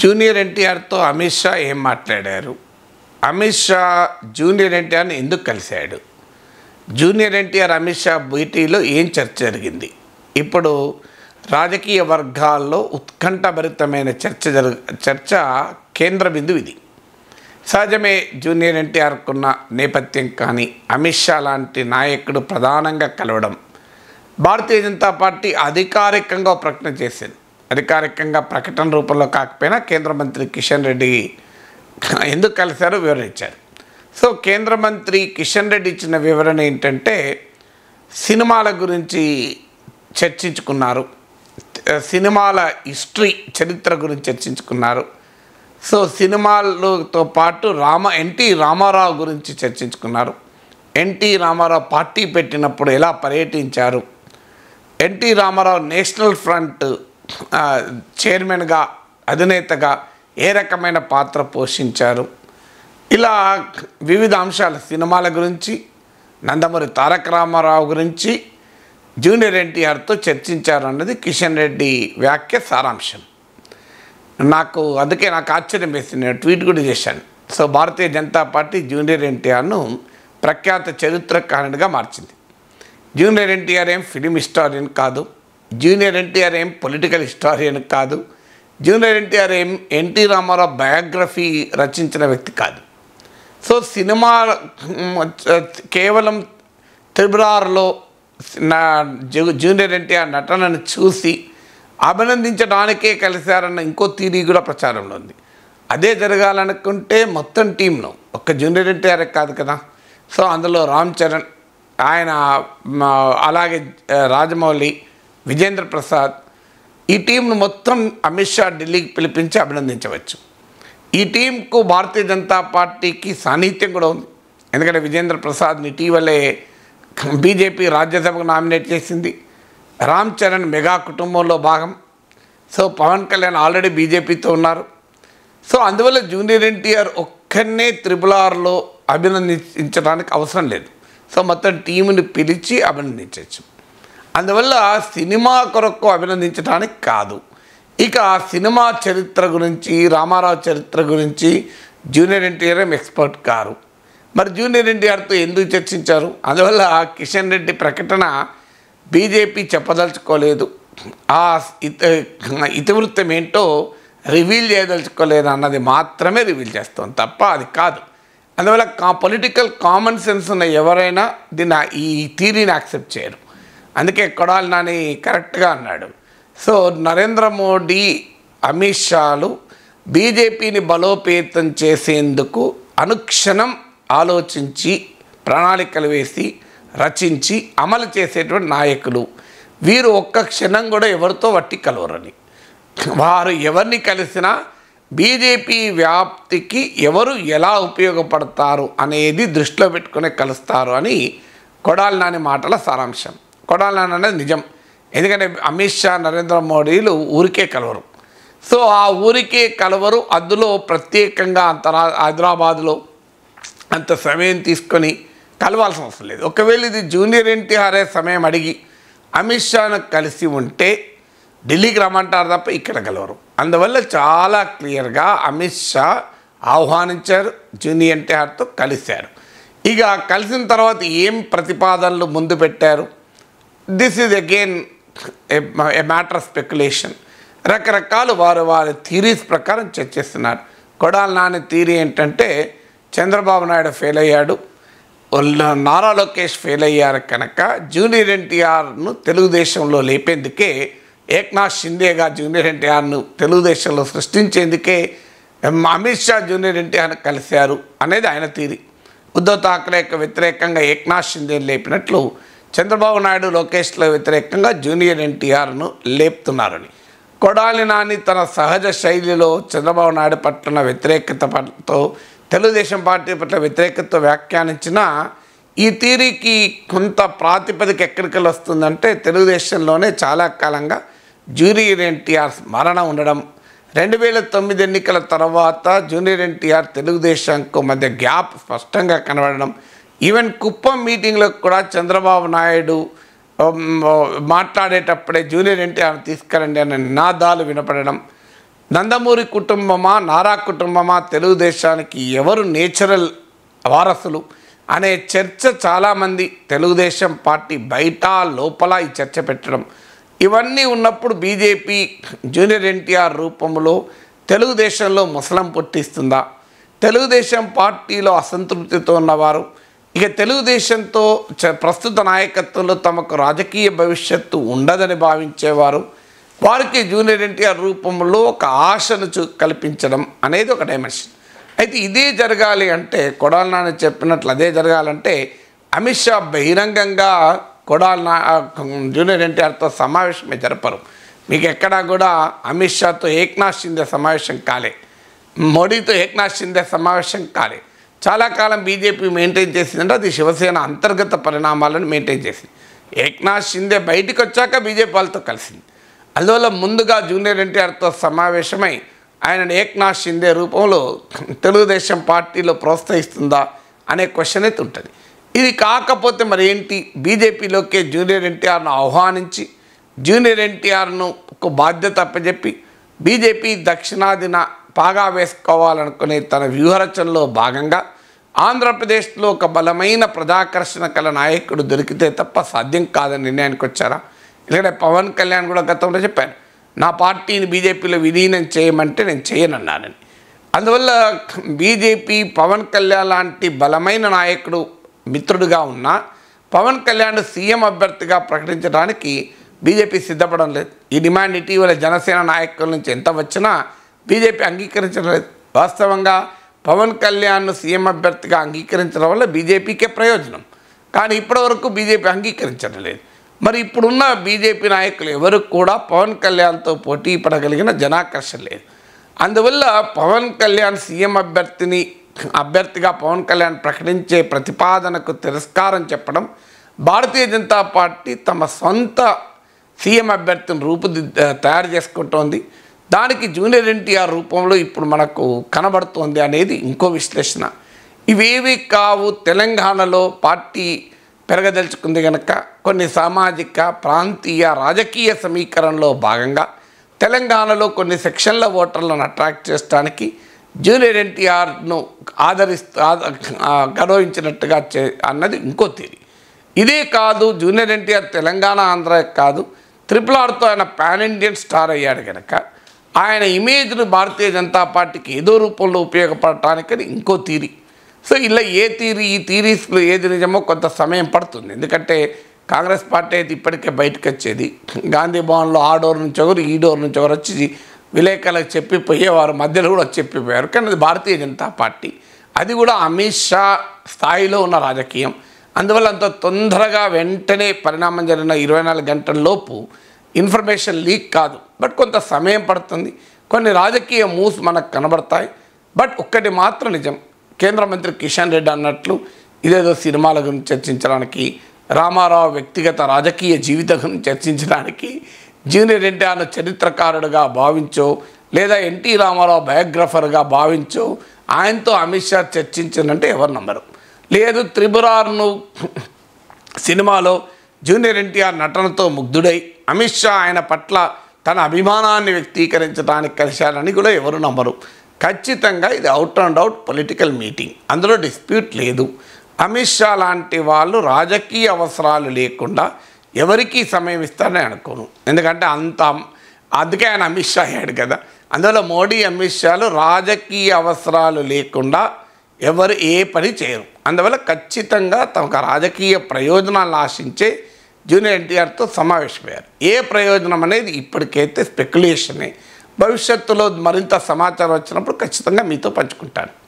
junior ఎన్టీఆర్తో Amit Shah ఏం మాట్లాడారు Amit Shah junior ఎన్టీఆర్ని ఎందుకు కలిశాడు జూనియర్ ఎన్టీఆర్ అమిత్ షా భేటీలో ఏం చర్చ జరిగింది ఇప్పుడు రాజకీయ వర్గాల్లో ఉత్కంఠభరితమైన చర్చ జరు చర్చ కేంద్ర బిందువు ఇది సహజమే జూనియర్ ఎన్టీఆర్కున్న నేపథ్యం కానీ అమిత్ షా లాంటి నాయకుడు ప్రధానంగా కలవడం భారతీయ జనతా పార్టీ అధికారికంగా ప్రకటన చేసింది అధికారికంగా ప్రకటన రూపంలో కాకపోయినా కేంద్ర మంత్రి కిషన్ రెడ్డి ఎందుకు కలిశారో వివరణ ఇచ్చారు సో కేంద్ర మంత్రి కిషన్ రెడ్డి ఇచ్చిన వివరణ ఏంటంటే సినిమాల గురించి చర్చించుకున్నారు సినిమాల హిస్టరీ చరిత్ర గురించి చర్చించుకున్నారు సో సినిమాలతో పాటు రామ ఎన్టీ రామారావు గురించి చర్చించుకున్నారు ఎన్టీ రామారావు పార్టీ పెట్టినప్పుడు ఎలా పర్యటించారు ఎన్టీ రామారావు నేషనల్ ఫ్రంట్ చైర్మన్గా అధినేతగా ఏ రకమైన పాత్ర పోషించారు ఇలా వివిధ అంశాల సినిమాల గురించి నందమూరి తారక రామారావు గురించి జూనియర్ ఎన్టీఆర్తో చర్చించారు అన్నది కిషన్ రెడ్డి వ్యాఖ్య సారాంశం నాకు అందుకే నాకు ఆశ్చర్యం వేసింది నేను ట్వీట్ కూడా చేశాను సో భారతీయ జనతా పార్టీ జూనియర్ ఎన్టీఆర్ను ప్రఖ్యాత చరిత్రకారునిగా మార్చింది జూనియర్ ఎన్టీఆర్ ఏం ఫిలిం హిస్టారియన్ కాదు జూనియర్ ఎన్టీఆర్ ఏం పొలిటికల్ హిస్టారియన్ కాదు జూనియర్ ఎన్టీఆర్ ఏం ఎన్టీ రామారావు బయోగ్రఫీ రచించిన వ్యక్తి కాదు సో సినిమా కేవలం త్రిబులార్లో నా జూనియర్ ఎన్టీఆర్ నటనను చూసి అభినందించడానికే కలిశారన్న ఇంకో థీరీ కూడా ప్రచారంలో ఉంది అదే జరగాలనుకుంటే మొత్తం టీంను ఒక్క జూనియర్ ఎన్టీఆర్ కాదు కదా సో అందులో రామ్ చరణ్ ఆయన అలాగే రాజమౌళి విజేంద్ర ప్రసాద్ ఈ టీంను మొత్తం అమిత్ షా ఢిల్లీకి పిలిపించి అభినందించవచ్చు ఈ టీంకు భారతీయ జనతా పార్టీకి సాన్నిహిత్యం కూడా ఉంది ఎందుకంటే విజేంద్ర ప్రసాద్ని ఇటీవలే బీజేపీ రాజ్యసభకు నామినేట్ చేసింది రామ్ చరణ్ మెగా కుటుంబంలో భాగం సో పవన్ కళ్యాణ్ ఆల్రెడీ బీజేపీతో ఉన్నారు సో అందువల్ల జూనియర్ ఎన్టీఆర్ ఒక్కనే త్రిపుల్ ఆర్లో అభినందించడానికి అవసరం లేదు సో మొత్తం టీముని పిలిచి అభినందించవచ్చు అందువల్ల సినిమా కొరకు అభినందించడానికి కాదు ఇక సినిమా చరిత్ర గురించి రామారావు చరిత్ర గురించి జూనియర్ ఎన్టీఆర్ ఏం ఎక్స్పర్ట్ కారు మరి జూనియర్ ఎన్టీఆర్తో ఎందుకు చర్చించారు అందువల్ల కిషన్ రెడ్డి ప్రకటన బీజేపీ చెప్పదలుచుకోలేదు ఆ ఇతివృత్తం ఏంటో రివీల్ చేయదలుచుకోలేదు అన్నది మాత్రమే రివీల్ చేస్తాం తప్ప అది కాదు అందువల్ల పొలిటికల్ కామన్ సెన్స్ ఉన్న ఎవరైనా దీన్ని ఈ థీరీని యాక్సెప్ట్ చేయరు అందుకే కొడాలి నాని కరెక్ట్గా అన్నాడు సో నరేంద్ర మోడీ అమిత్ షాలు బీజేపీని బలోపేతం చేసేందుకు అనుక్షణం ఆలోచించి ప్రణాళికలు వేసి రచించి అమలు చేసేటువంటి నాయకులు వీరు ఒక్క క్షణం కూడా ఎవరితో వట్టి కలవరని వారు ఎవరిని కలిసినా బీజేపీ వ్యాప్తికి ఎవరు ఎలా ఉపయోగపడతారు అనేది దృష్టిలో పెట్టుకునే కలుస్తారు అని కొడాలి నాని మాటల సారాంశం కొడాలని అనేది నిజం ఎందుకంటే అమిత్ షా నరేంద్ర మోడీలు ఊరికే కలవరు సో ఆ ఊరికే కలవరు అందులో ప్రత్యేకంగా అంత హైదరాబాద్లో అంత సమయం తీసుకొని కలవాల్సిన అవసరం లేదు ఒకవేళ ఇది జూనియర్ ఎన్టీఆర్ఏ సమయం అడిగి అమిత్ షాను కలిసి ఉంటే ఢిల్లీకి రమ్మంటారు తప్ప ఇక్కడ కలవరు అందువల్ల చాలా క్లియర్గా అమిత్ షా ఆహ్వానించారు జూనియర్ ఎన్టీఆర్తో కలిశారు ఇక కలిసిన తర్వాత ఏం ప్రతిపాదనలు ముందు పెట్టారు this is again a matter of speculation రకరకాలు వారు వారి థీరీస్ ప్రకారం చర్చిస్తున్నారు కొడాల నాని థీరీ ఏంటంటే చంద్రబాబు నాయుడు ఫెయిల్ అయ్యాడు నారా లోకేష్ ఫెయిల్ అయ్యారు కనుక జూనియర్ ఎన్టీఆర్ను తెలుగుదేశంలో లేపేందుకే ఏక్నాథ్ షిందేగా జూనియర్ ఎన్టీఆర్ను తెలుగుదేశంలో సృష్టించేందుకే అమిత్ షా జూనియర్ ఎన్టీఆర్ను కలిశారు అనేది ఆయన తీరి ఉద్ధవ్ థాక్రేకు వ్యతిరేకంగా ఏక్నాథ్ షిందే లేపినట్లు చంద్రబాబు నాయుడు లోకేష్ల వ్యతిరేకంగా జూనియర్ ఎన్టీఆర్ను లేపుతున్నారని కొడాలి నాని తన సహజ శైలిలో చంద్రబాబు నాయుడు పట్ల వ్యతిరేకత పట్లతో తెలుగుదేశం పార్టీ పట్ల వ్యతిరేకత వ్యాఖ్యానించిన ఈ థీరీకి కొంత ప్రాతిపదిక ఎక్కడికెళ్ళి వస్తుందంటే తెలుగుదేశంలోనే చాలా కాలంగా జూనియర్ ఎన్టీఆర్ మరణం ఉండడం రెండు వేల తొమ్మిది ఎన్నికల తర్వాత జూనియర్ ఎన్టీఆర్ తెలుగుదేశంకు మధ్య గ్యాప్ స్పష్టంగా కనబడడం ఈవెన్ కుప్పం మీటింగ్లో కూడా చంద్రబాబు నాయుడు మాట్లాడేటప్పుడే జూనియర్ ఎన్టీఆర్ తీసుకురండి అనే నినాదాలు వినపడడం నందమూరి కుటుంబమా నారా కుటుంబమా తెలుగుదేశానికి ఎవరు నేచురల్ వారసులు అనే చర్చ చాలామంది తెలుగుదేశం పార్టీ బయట లోపల ఈ చర్చ పెట్టడం ఇవన్నీ ఉన్నప్పుడు బీజేపీ జూనియర్ ఎన్టీఆర్ రూపంలో తెలుగుదేశంలో ముసలం పుట్టిస్తుందా తెలుగుదేశం పార్టీలో అసంతృప్తితో ఉన్నవారు ఇక తెలుగుదేశంతో ప్రస్తుత నాయకత్వంలో తమకు రాజకీయ భవిష్యత్తు ఉండదని భావించేవారు వారికి జూనియర్ ఎన్టీఆర్ రూపంలో ఒక ఆశను చూ కల్పించడం అనేది ఒక డైమెన్షన్ అయితే ఇదే జరగాలి అంటే కొడాల నాని చెప్పినట్లు అదే జరగాలంటే అమిత్ షా బహిరంగంగా కొడాల నా జూనియర్ ఎన్టీఆర్తో సమావేశమే జరపరు మీకు ఎక్కడా కూడా అమిత్ షాతో ఏక్నాథ్ షిందే సమావేశం కాలే మోడీతో ఏక్నాథ్ షిందే సమావేశం కాలే చాలా కాలం బీజేపీ మెయింటైన్ చేసిందంటే అది శివసేన అంతర్గత పరిణామాలను మెయింటైన్ చేసింది ఏక్నాథ్ షిందే బయటికి వచ్చాక బీజేపీ వాళ్ళతో కలిసింది అందువల్ల ముందుగా జూనియర్ ఎన్టీఆర్తో సమావేశమై ఆయన ఏక్నాథ్ షిందే రూపంలో తెలుగుదేశం పార్టీలో ప్రోత్సహిస్తుందా అనే క్వశ్చన్ అయితే ఉంటుంది ఇది కాకపోతే మరి ఏంటి బీజేపీలోకే జూనియర్ ఎన్టీఆర్ను ఆహ్వానించి జూనియర్ ఎన్టీఆర్ను బాధ్యత అప్పచెప్పి బీజేపీ దక్షిణాదిన పాగా వేసుకోవాలనుకునే తన వ్యూహరచనలో భాగంగా ఆంధ్రప్రదేశ్లో ఒక బలమైన ప్రజాకర్షణ కల నాయకుడు దొరికితే తప్ప సాధ్యం కాదని నిర్ణయానికి వచ్చారా ఎందుకంటే పవన్ కళ్యాణ్ కూడా గతంలో చెప్పాను నా పార్టీని బీజేపీలో విలీనం చేయమంటే నేను చేయనన్నానని అందువల్ల బీజేపీ పవన్ కళ్యాణ్ లాంటి బలమైన నాయకుడు మిత్రుడుగా ఉన్న పవన్ కళ్యాణ్ సీఎం అభ్యర్థిగా ప్రకటించడానికి బీజేపీ సిద్ధపడడం లేదు ఈ డిమాండ్ ఇటీవల జనసేన నాయకుల నుంచి ఎంత వచ్చినా బీజేపీ అంగీకరించలేదు వాస్తవంగా పవన్ కళ్యాణ్ను సీఎం అభ్యర్థిగా అంగీకరించడం వల్ల బీజేపీకే ప్రయోజనం కానీ ఇప్పటివరకు బీజేపీ అంగీకరించడం లేదు మరి ఇప్పుడున్న బీజేపీ నాయకులు ఎవరు కూడా పవన్ కళ్యాణ్తో పోటీ పడగలిగిన జనాకర్షణ లేదు అందువల్ల పవన్ కళ్యాణ్ సీఎం అభ్యర్థిని అభ్యర్థిగా పవన్ కళ్యాణ్ ప్రకటించే ప్రతిపాదనకు తిరస్కారం చెప్పడం భారతీయ జనతా పార్టీ తమ సొంత సీఎం అభ్యర్థిని రూపుది తయారు చేసుకుంటోంది దానికి జూనియర్ ఎన్టీఆర్ రూపంలో ఇప్పుడు మనకు కనబడుతోంది అనేది ఇంకో విశ్లేషణ ఇవేవి కావు తెలంగాణలో పార్టీ పెరగదలుచుకుంది కనుక కొన్ని సామాజిక ప్రాంతీయ రాజకీయ సమీకరణలో భాగంగా తెలంగాణలో కొన్ని సెక్షన్ల ఓటర్లను అట్రాక్ట్ చేయడానికి జూనియర్ ఎన్టీఆర్ను ఆదరిస్తూ గౌరవించినట్టుగా చే అన్నది ఇంకో తేదీ ఇదే కాదు జూనియర్ ఎన్టీఆర్ తెలంగాణ ఆంధ్ర కాదు త్రిపుల్ ఆర్తో ఆయన పాన్ ఇండియన్ స్టార్ అయ్యాడు కనుక ఆయన ఇమేజ్ను భారతీయ జనతా పార్టీకి ఏదో రూపంలో ఉపయోగపడటానికని ఇంకో థీరీ సో ఇలా ఏ థీరీ ఈ తీరీస్లో ఏది నిజమో కొంత సమయం పడుతుంది ఎందుకంటే కాంగ్రెస్ పార్టీ అయితే ఇప్పటికే బయటకు వచ్చేది గాంధీ భవన్లో ఆ డోర్ నుంచి ఒకరు ఈ డోర్ నుంచి ఒకరు వచ్చి విలేకరులకు చెప్పిపోయే వారు మధ్యలో కూడా చెప్పిపోయారు కానీ అది భారతీయ జనతా పార్టీ అది కూడా అమిత్ షా స్థాయిలో ఉన్న రాజకీయం అందువల్ల అంత తొందరగా వెంటనే పరిణామం జరిగిన ఇరవై నాలుగు గంటల లోపు ఇన్ఫర్మేషన్ లీక్ కాదు బట్ కొంత సమయం పడుతుంది కొన్ని రాజకీయ మూవ్స్ మనకు కనబడతాయి బట్ ఒక్కటి మాత్రం నిజం కేంద్ర మంత్రి కిషన్ రెడ్డి అన్నట్లు ఇదేదో సినిమాల గురించి చర్చించడానికి రామారావు వ్యక్తిగత రాజకీయ జీవితం గురించి చర్చించడానికి జూనియర్ ఎన్టీఆర్ చరిత్రకారుడుగా భావించో లేదా ఎన్టీ రామారావు బయోగ్రఫర్గా భావించో ఆయనతో అమిత్ షా చర్చించిందంటే ఎవరు నమ్మరు లేదు త్రిపురార్ను సినిమాలో జూనియర్ ఎన్టీఆర్ నటనతో ముగ్ధుడై అమిత్ షా ఆయన పట్ల తన అభిమానాన్ని వ్యక్తీకరించడానికి కలిశారని కూడా ఎవరు నమ్మరు ఖచ్చితంగా ఇది out and out political meeting అందులో డిస్ప్యూట్ లేదు అమిత్ షా లాంటి వాళ్ళు రాజకీయ అవసరాలు లేకుండా ఎవరికి సమయం ఇస్తారని అనుకోను ఎందుకంటే అంత అందుకే ఆయన అమిత్ షా అయ్యాడు కదా అందువల్ల మోడీ అమిత్ షాలు రాజకీయ అవసరాలు లేకుండా ఎవరు ఏ పని చేయరు అందువల్ల ఖచ్చితంగా తమకు రాజకీయ ప్రయోజనాలు ఆశించే జూనియర్ ఎన్టీఆర్తో సమావేశమయ్యారు ఏ ప్రయోజనం అనేది ఇప్పటికైతే స్పెక్యులేషన్ భవిష్యత్తులో మరింత సమాచారం వచ్చినప్పుడు ఖచ్చితంగా మీతో పంచుకుంటాను